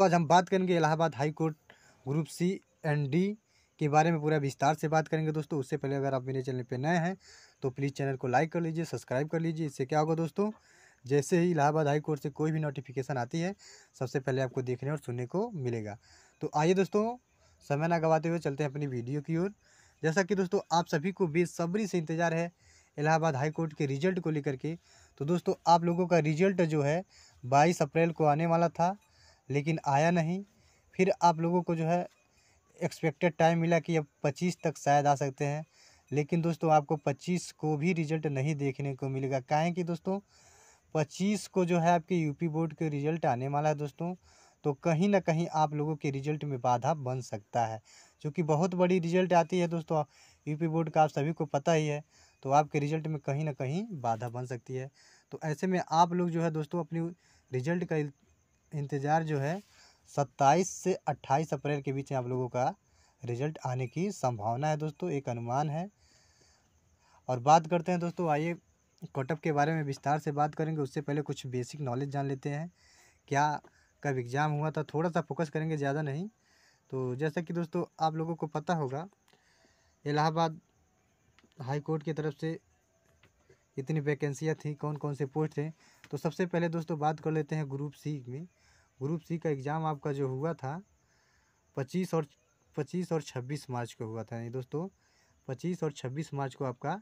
तो आज हम बात करेंगे Allahabad high court group C and D के बारे में पूरा विस्तार से बात करेंगे दोस्तों उससे पहले अगर आप मेरे चैनल पर नए हैं तो प्लीज़ चैनल को लाइक कर लीजिए सब्सक्राइब कर लीजिए इससे क्या होगा दोस्तों जैसे ही इलाहाबाद हाई कोर्ट से कोई भी नोटिफिकेशन आती है सबसे पहले आपको देखने और सुनने को मिलेगा तो आइए दोस्तों समय ना गवाते हुए चलते हैं अपनी वीडियो की ओर जैसा कि दोस्तों आप सभी को बेसब्री से इंतज़ार है इलाहाबाद हाई कोर्ट के रिजल्ट को लेकर के तो दोस्तों आप लोगों का रिजल्ट जो है 22 अप्रैल को आने वाला था लेकिन आया नहीं फिर आप लोगों को जो है एक्सपेक्टेड टाइम मिला कि अब पच्चीस तक शायद आ सकते हैं लेकिन दोस्तों आपको पच्चीस को भी रिजल्ट नहीं देखने को मिलेगा कहें कि दोस्तों पच्चीस को जो है आपके यूपी बोर्ड के रिजल्ट आने वाला है दोस्तों तो कहीं ना कहीं आप लोगों के रिजल्ट में बाधा बन सकता है क्योंकि बहुत बड़ी रिजल्ट आती है दोस्तों यूपी बोर्ड का आप सभी को पता ही है तो आपके रिजल्ट में कहीं ना कहीं बाधा बन सकती है तो ऐसे में आप लोग जो है दोस्तों अपनी रिजल्ट का इंतज़ार जो है सत्ताईस से अट्ठाईस अप्रैल के बीच में आप लोगों का रिजल्ट आने की संभावना है दोस्तों एक अनुमान है और बात करते हैं दोस्तों आइए कटअप के बारे में विस्तार से बात करेंगे उससे पहले कुछ बेसिक नॉलेज जान लेते हैं क्या कब एग्ज़ाम हुआ था थोड़ा सा फोकस करेंगे ज़्यादा नहीं तो जैसा कि दोस्तों आप लोगों को पता होगा इलाहाबाद हाई कोर्ट की तरफ से कितनी वैकेंसियाँ थी कौन कौन से पोस्ट थे तो सबसे पहले दोस्तों बात कर लेते हैं ग्रुप सी में ग्रुप सी का एग्ज़ाम आपका जो हुआ था पच्चीस और पच्चीस और छब्बीस मार्च को हुआ था यानी दोस्तों पच्चीस और छब्बीस मार्च को आपका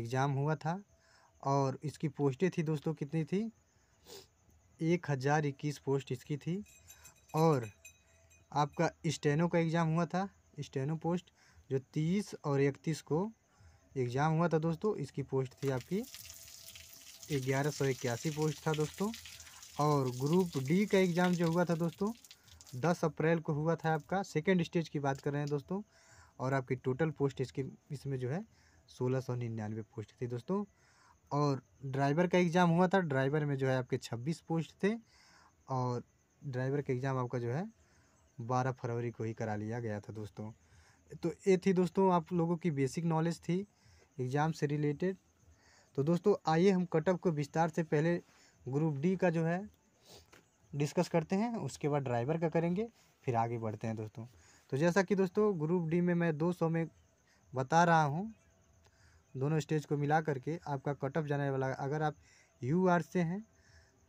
एग्ज़ाम हुआ था और इसकी पोस्टें थी दोस्तों कितनी थी एक हज़ार इक्कीस पोस्ट इसकी थी और आपका स्टेनो का एग्ज़ाम हुआ था स्टेनो पोस्ट जो तीस और इकतीस को एग्ज़ाम हुआ था दोस्तों इसकी पोस्ट थी आपकी ग्यारह सौ इक्यासी पोस्ट था दोस्तों और ग्रुप डी का एग्ज़ाम जो हुआ था दोस्तों दस अप्रैल को हुआ था आपका सेकेंड स्टेज की बात कर रहे हैं दोस्तों और आपकी टोटल पोस्ट इसके इसमें जो है सोलह सौ निन्यानवे पोस्ट थी दोस्तों और ड्राइवर का एग्ज़ाम हुआ था ड्राइवर में जो है आपके छब्बीस पोस्ट थे और ड्राइवर का एग्ज़ाम आपका जो है बारह फरवरी को ही करा लिया गया था दोस्तों तो ये थी दोस्तों आप लोगों की बेसिक नॉलेज थी एग्ज़ाम से रिलेटेड तो दोस्तों आइए हम कटअप को विस्तार से पहले ग्रुप डी का जो है डिस्कस करते हैं उसके बाद ड्राइवर का करेंगे फिर आगे बढ़ते हैं दोस्तों तो जैसा कि दोस्तों ग्रुप डी में मैं 200 में बता रहा हूँ दोनों स्टेज को मिला करके आपका कटअप जाने वाला अगर आप यू आर से हैं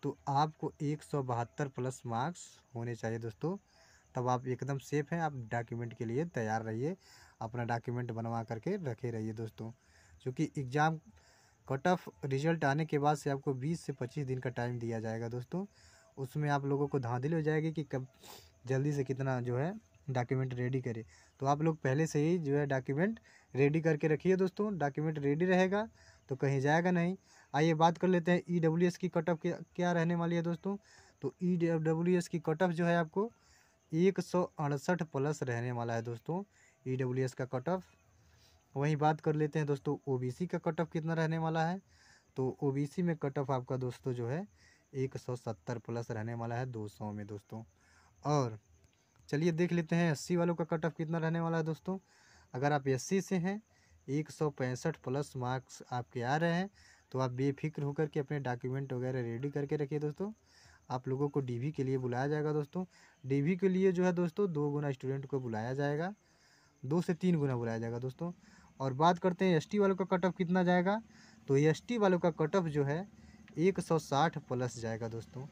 तो आपको एक सौ बहत्तर प्लस मार्क्स होने चाहिए दोस्तों तब आप एकदम सेफ़ हैं आप डॉक्यूमेंट के लिए तैयार रहिए अपना डॉक्यूमेंट बनवा करके रखे रहिए दोस्तों जो कि एग्ज़ाम कट ऑफ रिजल्ट आने के बाद से आपको 20 से 25 दिन का टाइम दिया जाएगा दोस्तों उसमें आप लोगों को धांधली हो जाएगी कि कब जल्दी से कितना जो है डॉक्यूमेंट रेडी करें तो आप लोग पहले से ही जो है डॉक्यूमेंट रेडी करके रखिए दोस्तों डॉक्यूमेंट रेडी रहेगा तो कहीं जाएगा नहीं आइए बात कर लेते हैं ई डब्ल्यू एस की कट ऑफ क्या रहने वाली है दोस्तों तो ई डब्ल्यू एस की कट ऑफ जो है आपको एक सौ अड़सठ प्लस रहने वाला है दोस्तों ई डब्ल्यू एस का कट ऑफ वहीं बात कर लेते हैं दोस्तों ओबीसी का कट ऑफ कितना रहने वाला है तो ओबीसी में कट ऑफ आपका दोस्तों जो है एक सौ सत्तर प्लस रहने वाला है दो सौ में दोस्तों और चलिए देख लेते हैं अस्सी वालों का कट ऑफ कितना रहने वाला है दोस्तों अगर आप एस से हैं एक सौ पैंसठ प्लस मार्क्स आपके आ रहे हैं तो आप बेफिक्र होकर के अपने डॉक्यूमेंट वगैरह रेडी करके रखिए दोस्तों आप लोगों को डीवी के लिए बुलाया जाएगा दोस्तों डीवी के लिए जो है दोस्तों दो गुना स्टूडेंट को बुलाया जाएगा दो से तीन गुना बुलाया जाएगा दोस्तों और बात करते हैं एस वालों का कट ऑफ कितना जाएगा तो एस वालों का कट ऑफ जो है 160 प्लस जाएगा दोस्तों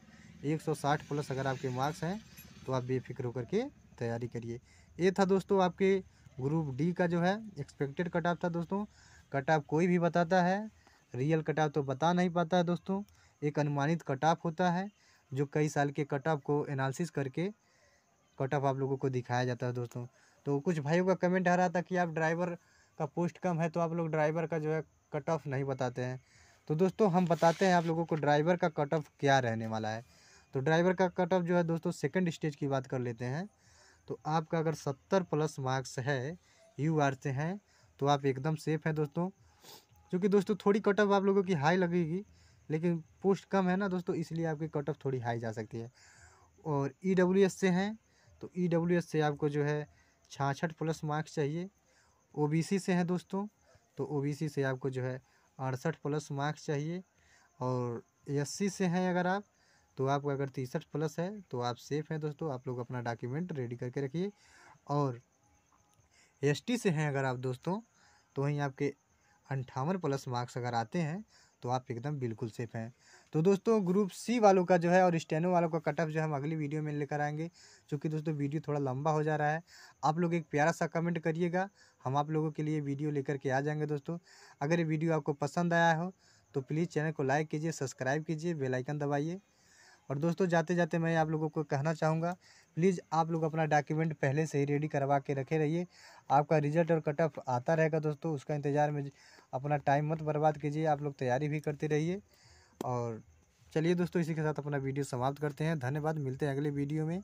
160 प्लस अगर आपके मार्क्स हैं तो आप बेफिक्र होकर के तैयारी करिए ये था दोस्तों आपके ग्रुप डी का जो है एक्सपेक्टेड कट ऑफ था दोस्तों कट ऑफ कोई भी बताता है रियल कट ऑफ तो बता नहीं पाता है दोस्तों एक अनुमानित कट ऑफ होता है जो कई साल के कट ऑफ को एनालिसिस करके कट ऑफ आप लोगों को दिखाया जाता है दोस्तों तो कुछ भाइयों का कमेंट आ रहा था कि आप ड्राइवर का पोस्ट कम है तो आप लोग ड्राइवर का जो है कट ऑफ नहीं बताते हैं तो दोस्तों हम बताते हैं आप लोगों को ड्राइवर का कट ऑफ क्या रहने वाला है तो ड्राइवर का कट ऑफ जो है दोस्तों सेकंड स्टेज की बात कर लेते हैं तो आपका अगर सत्तर प्लस मार्क्स है यू आर से हैं तो आप एकदम सेफ़ हैं दोस्तों क्योंकि दोस्तों थोड़ी कट ऑफ आप लोगों की हाई लगेगी लेकिन पोस्ट कम है ना दोस्तों इसलिए आपकी कट ऑफ थोड़ी हाई जा सकती है और ई डब्ल्यू एस से हैं तो ई डब्ल्यू एस से आपको जो है छाछठ प्लस मार्क्स चाहिए ओबीसी से हैं दोस्तों तो ओबीसी से आपको जो है अड़सठ प्लस मार्क्स चाहिए और एस से हैं अगर आप तो आपको अगर तिरसठ प्लस है तो आप सेफ़ हैं दोस्तों आप लोग अपना डॉक्यूमेंट रेडी करके रखिए और एस से हैं अगर आप दोस्तों तो वहीं आपके अंठावन प्लस मार्क्स अगर आते हैं तो आप एकदम बिल्कुल सेफ हैं तो दोस्तों ग्रुप सी वालों का जो है और स्टेनो वालों का कटअप जो है हम अगली वीडियो में लेकर आएंगे चूँकि दोस्तों वीडियो थोड़ा लंबा हो जा रहा है आप लोग एक प्यारा सा कमेंट करिएगा हम आप लोगों के लिए वीडियो लेकर के आ जाएंगे दोस्तों अगर ये वीडियो आपको पसंद आया हो तो प्लीज़ चैनल को लाइक कीजिए सब्सक्राइब कीजिए बेलाइकन दबाइए और दोस्तों जाते जाते मैं आप लोगों को कहना चाहूँगा प्लीज़ आप लोग अपना डॉक्यूमेंट पहले से ही रेडी करवा के रखे रहिए आपका रिजल्ट और कट ऑफ आता रहेगा दोस्तों उसका इंतज़ार में अपना टाइम मत बर्बाद कीजिए आप लोग तैयारी भी करते रहिए और चलिए दोस्तों इसी के साथ अपना वीडियो समाप्त करते हैं धन्यवाद मिलते हैं अगले वीडियो में